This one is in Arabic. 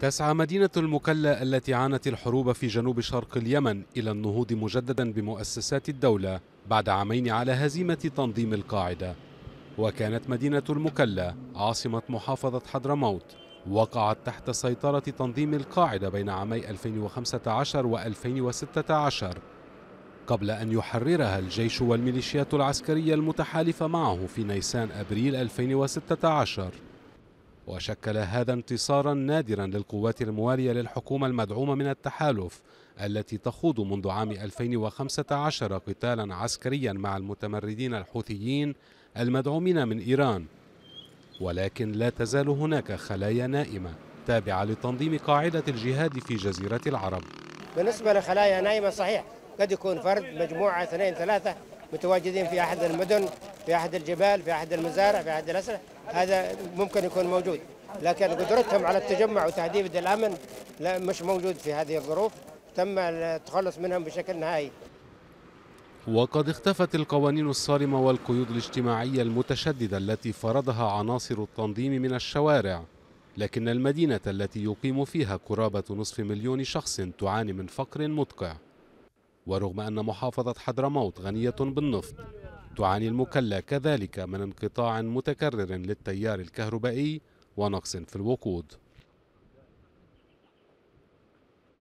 تسعى مدينة المكلا التي عانت الحروب في جنوب شرق اليمن إلى النهوض مجددا بمؤسسات الدولة بعد عامين على هزيمة تنظيم القاعدة وكانت مدينة المكلا عاصمة محافظة حضرموت وقعت تحت سيطرة تنظيم القاعدة بين عامي 2015 و 2016 قبل أن يحررها الجيش والميليشيات العسكرية المتحالفة معه في نيسان أبريل 2016 وشكل هذا انتصارا نادرا للقوات الموالية للحكومة المدعومة من التحالف التي تخوض منذ عام 2015 قتالا عسكريا مع المتمردين الحوثيين المدعومين من إيران ولكن لا تزال هناك خلايا نائمة تابعة لتنظيم قاعدة الجهاد في جزيرة العرب بالنسبة لخلايا نائمة صحيح قد يكون فرد مجموعة اثنين ثلاثة متواجدين في احد المدن في احد الجبال في احد المزارع في احد الاسرع هذا ممكن يكون موجود لكن قدرتهم على التجمع وتهديد الامن لا مش موجود في هذه الظروف تم التخلص منهم بشكل نهائي وقد اختفت القوانين الصارمة والقيود الاجتماعية المتشددة التي فرضها عناصر التنظيم من الشوارع لكن المدينة التي يقيم فيها قرابة نصف مليون شخص تعاني من فقر مدقع ورغم أن محافظة حضرموت غنية بالنفط تعاني المكلا كذلك من انقطاع متكرر للتيار الكهربائي ونقص في الوقود